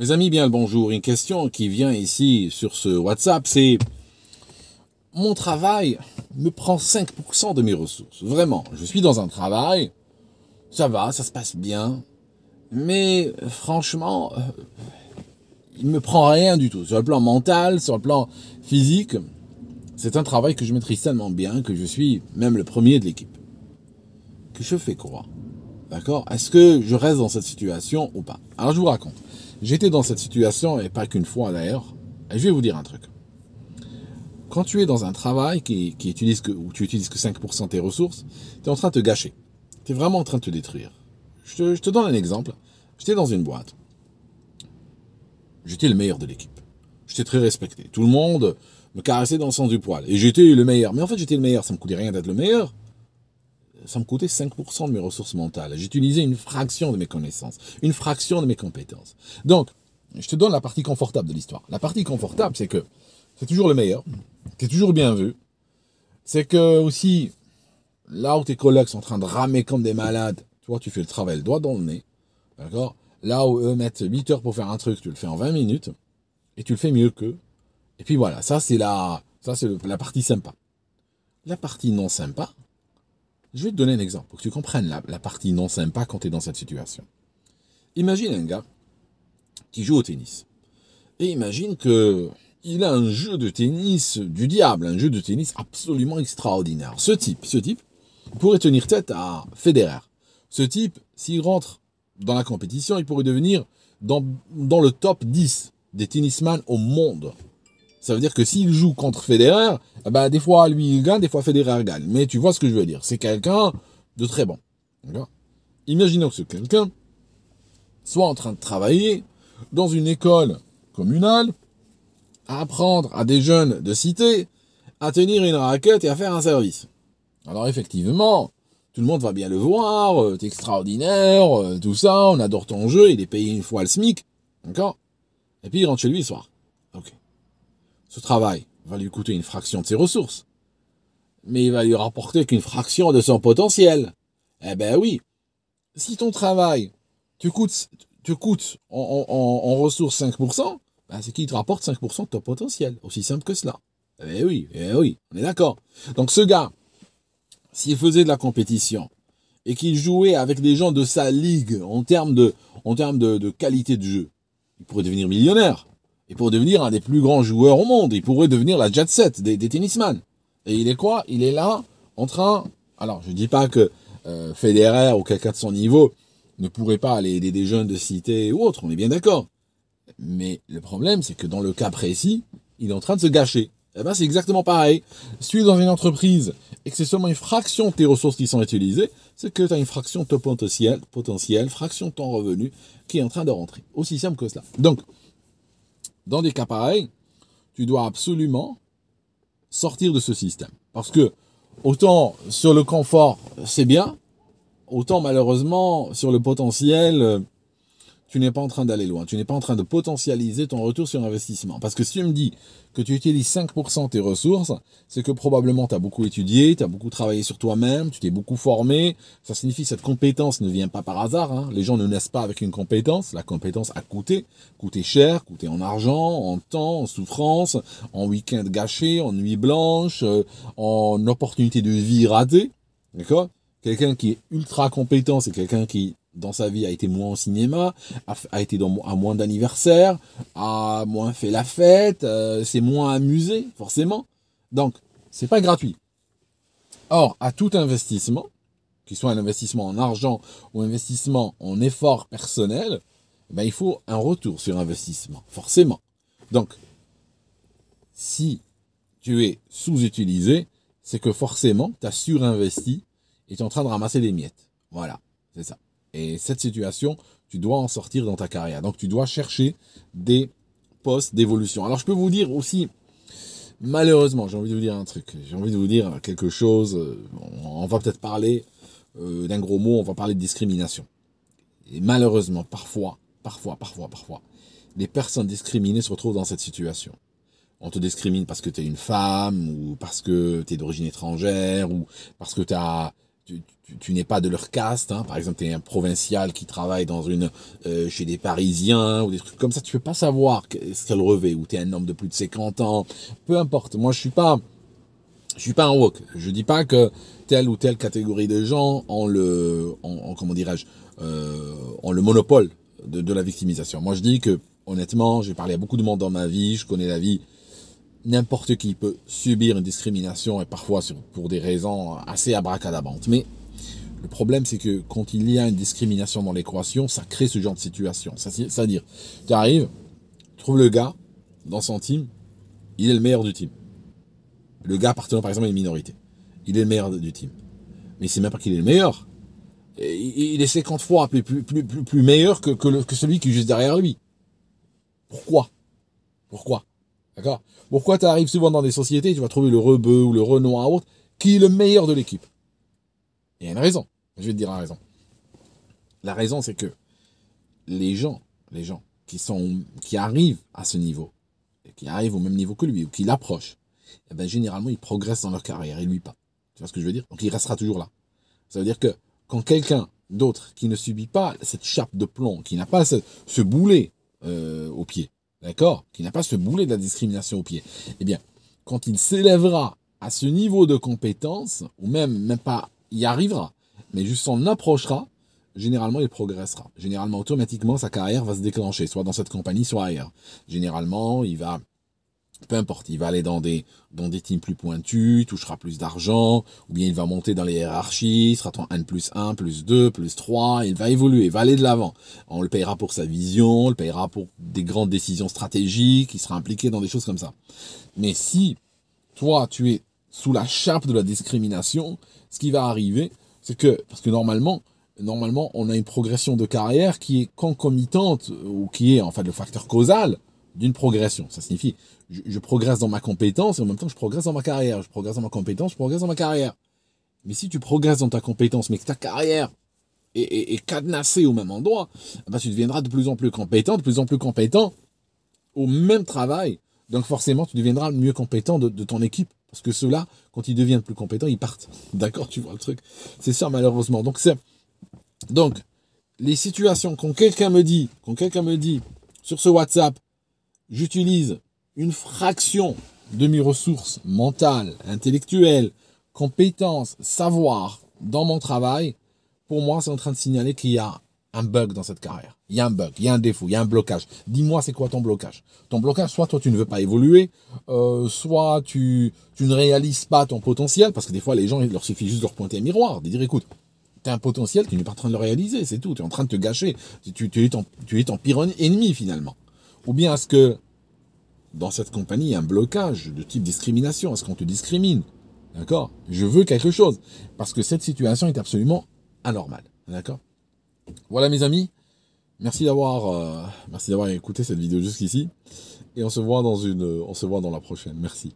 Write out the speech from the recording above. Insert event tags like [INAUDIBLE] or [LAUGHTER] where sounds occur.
Mes amis, bien le bonjour. Une question qui vient ici sur ce WhatsApp, c'est mon travail me prend 5% de mes ressources. Vraiment, je suis dans un travail, ça va, ça se passe bien, mais franchement, euh, il me prend rien du tout. Sur le plan mental, sur le plan physique, c'est un travail que je maîtrise tellement bien que je suis même le premier de l'équipe. Que je fais croire. D'accord Est-ce que je reste dans cette situation ou pas Alors je vous raconte. J'étais dans cette situation, et pas qu'une fois d'ailleurs, et je vais vous dire un truc. Quand tu es dans un travail qui, utilise que, où tu utilises que 5% de tes ressources, tu es en train de te gâcher. Tu es vraiment en train de te détruire. Je te, donne un exemple. J'étais dans une boîte. J'étais le meilleur de l'équipe. J'étais très respecté. Tout le monde me caressait dans le sens du poil. Et j'étais le meilleur. Mais en fait, j'étais le meilleur. Ça me coûtait rien d'être le meilleur ça me coûtait 5% de mes ressources mentales. J'utilisais une fraction de mes connaissances, une fraction de mes compétences. Donc, je te donne la partie confortable de l'histoire. La partie confortable, c'est que c'est toujours le meilleur, c'est toujours bien vu. C'est que aussi, là où tes collègues sont en train de ramer comme des malades, toi, tu fais le travail le doigt dans le nez. D'accord Là où eux mettent 8 heures pour faire un truc, tu le fais en 20 minutes et tu le fais mieux qu'eux. Et puis voilà, ça c'est la, ça c'est la partie sympa. La partie non sympa, je vais te donner un exemple pour que tu comprennes la, partie non sympa quand tu es dans cette situation. Imagine un gars qui joue au tennis. Et imagine que il a un jeu de tennis du diable, un jeu de tennis absolument extraordinaire. Ce type, ce type pourrait tenir tête à Federer. Ce type, s'il rentre dans la compétition, il pourrait devenir dans, dans le top 10 des tennisman au monde. Ça veut dire que s'il joue contre Federer, eh ben, des fois lui il gagne, des fois Federer gagne. Mais tu vois ce que je veux dire. C'est quelqu'un de très bon. Imaginons que ce quelqu'un soit en train de travailler dans une école communale, à apprendre à des jeunes de cité à tenir une raquette et à faire un service. Alors effectivement, tout le monde va bien le voir, t'es euh, extraordinaire, euh, tout ça, on adore ton jeu, il est payé une fois le SMIC, d'accord Et puis il rentre chez lui le soir. Ce travail va lui coûter une fraction de ses ressources, mais il va lui rapporter qu'une fraction de son potentiel. Eh ben oui, si ton travail te coûte, en, ressources 5%, ben c'est qu'il te rapporte 5% de ton potentiel. Aussi simple que cela. Eh oui, eh oui, on est d'accord. Donc ce gars, s'il faisait de la compétition et qu'il jouait avec des gens de sa ligue en termes de, en termes de qualité de jeu, il pourrait devenir millionnaire et pour devenir un des plus grands joueurs au monde. Il pourrait devenir la jet set des, des tennisman. Et il est quoi Il est là en train. Alors, je ne dis pas que euh, Federer ou quelqu'un de son niveau ne pourrait pas aller aider des jeunes de cité ou autre, on est bien d'accord. Mais le problème, c'est que dans le cas précis, il est en train de se gâcher. Eh ben, c'est exactement pareil. Si tu es dans une entreprise et que c'est seulement une fraction de tes ressources qui sont utilisées, c'est que tu as une fraction de ton potentiel, potentiel, fraction de ton revenu qui est en train de rentrer. Aussi simple que cela. Donc, dans des cas pareils, tu dois absolument sortir de ce système. Parce que autant sur le confort, c'est bien, autant malheureusement sur le potentiel euh, tu n'es pas en train d'aller loin, tu n'es pas en train de potentialiser ton retour sur investissement. Parce que si tu me dis que tu utilises 5% de tes ressources, c'est que probablement tu as beaucoup étudié, tu as beaucoup travaillé sur toi-même, tu t'es beaucoup formé. Ça signifie que cette compétence ne vient pas par hasard. Hein. Les gens ne naissent pas avec une compétence. La compétence a coûté, coûté cher, coûté en argent, en temps, en souffrance, en week-end gâché, en nuit blanche, euh, en opportunité de vie ratée. D'accord Quelqu'un qui est ultra compétent, c'est quelqu'un qui dans sa vie a été moins au cinéma, a, été à moins d'anniversaires, a moins fait la fête, c'est euh, s'est moins amusé, forcément. Donc, c'est pas gratuit. Or, à tout investissement, qu'il soit un investissement en argent ou un investissement en effort personnel, eh ben, il faut un retour sur investissement, forcément. Donc, si tu es sous-utilisé, c'est que forcément, tu as surinvesti et tu es en train de ramasser des miettes. Voilà, c'est ça. Et cette situation, tu dois en sortir dans ta carrière. Donc tu dois chercher des postes d'évolution. Alors je peux vous dire aussi, malheureusement, j'ai envie de vous dire un truc, j'ai envie de vous dire quelque chose, euh, on va peut-être parler euh, d'un gros mot, on va parler de discrimination. Et malheureusement, parfois, parfois, parfois, parfois, les personnes discriminées se retrouvent dans cette situation. On te discrimine parce que tu es une femme, ou parce que tu es d'origine étrangère, ou parce que tu as tu, n'es pas de leur caste. Hein. Par exemple, tu es un provincial qui travaille dans une euh, chez des Parisiens ou des trucs comme ça. Tu peux pas savoir ce qu'elle revêt. Ou tu es un homme de plus de 50 ans. Peu importe. Moi, je suis pas, je suis pas un woke. Je dis pas que telle ou telle catégorie de gens ont le, comment dirais-je, euh, le monopole de, de la victimisation. Moi, je dis que honnêtement, j'ai parlé à beaucoup de monde dans ma vie. Je connais la vie n'importe qui peut subir une discrimination et parfois pour des raisons assez abracadabantes. Mais le problème, c'est que quand il y a une discrimination dans l'équation, ça crée ce genre de situation. C'est-à-dire, tu arrives, tu trouves le gars dans son team, il est le meilleur du team. Le gars appartenant par exemple à une minorité, il est le meilleur du team. Mais c'est même pas qu'il est le meilleur. Il est 50 fois plus, plus, plus, plus meilleur que, que celui qui est juste derrière lui. Pourquoi Pourquoi D'accord Pourquoi tu arrives souvent dans des sociétés, tu vas trouver le rebeu ou le renoir ou autre, qui est le meilleur de l'équipe Il y a une raison. Je vais te dire la raison. La raison, c'est que les gens, les gens qui, sont, qui arrivent à ce niveau, et qui arrivent au même niveau que lui, ou qui l'approchent, eh ben, généralement, ils progressent dans leur carrière et lui pas. Tu vois ce que je veux dire Donc, il restera toujours là. Ça veut dire que quand quelqu'un d'autre qui ne subit pas cette chape de plomb, qui n'a pas ce, boulet euh, au pied, d'accord, qui n'a pas ce boulet de la discrimination au pied, eh bien, quand il s'élèvera à ce niveau de compétence, ou même, même pas y arrivera, mais juste s'en approchera, généralement, il progressera. Généralement, automatiquement, sa carrière va se déclencher, soit dans cette compagnie, soit ailleurs. Généralement, il va peu importe, il va aller dans des, dans des teams plus pointus, touchera plus d'argent, ou bien il va monter dans les hiérarchies, sera en N plus 1, plus 2, plus 3, il va évoluer, il va aller de l'avant. On le payera pour sa vision, on le payera pour des grandes décisions stratégiques, il sera impliqué dans des choses comme ça. Mais si toi, tu es sous la chape de la discrimination, ce qui va arriver, c'est que, parce que normalement, normalement, on a une progression de carrière qui est concomitante, ou qui est en fait le facteur causal d'une progression. Ça signifie, je, progresse dans ma compétence et en même temps, je progresse dans ma carrière. Je progresse dans ma compétence, je progresse dans ma carrière. Mais si tu progresses dans ta compétence, mais que ta carrière est, cadenassée au même endroit, eh ben, tu deviendras de plus en plus compétent, de plus en plus compétent au même travail. Donc forcément, tu deviendras le mieux compétent de, ton équipe. Parce que ceux-là, quand ils deviennent plus compétents, ils partent. [LAUGHS] D'accord, tu vois le truc. C'est ça, malheureusement. Donc, c'est, donc, les situations, quand quelqu'un me dit, quand quelqu'un me dit, sur ce WhatsApp, j'utilise une fraction de mes ressources mentales, intellectuelles, compétences, savoir dans mon travail, pour moi, c'est en train de signaler qu'il y a un bug dans cette carrière. Il y a un bug, il y a un défaut, il y a un blocage. Dis-moi, c'est quoi ton blocage Ton blocage, soit toi, tu ne veux pas évoluer, euh, soit tu, ne réalises pas ton potentiel, parce que des fois, les gens, il leur suffit juste de leur pointer un miroir, de dire, écoute, tu as un potentiel, tu n'es pas en train de le réaliser, c'est tout, tu es en train de te gâcher, tu, tu, es, ton, tu es ton ennemi finalement. Ou bien est-ce que dans cette compagnie, il y a un blocage de type discrimination Est-ce qu'on te discrimine D'accord Je veux quelque chose. Parce que cette situation est absolument anormale. D'accord Voilà mes amis. Merci d'avoir euh, écouté cette vidéo jusqu'ici. Et on se voit dans une. On se voit dans la prochaine. Merci.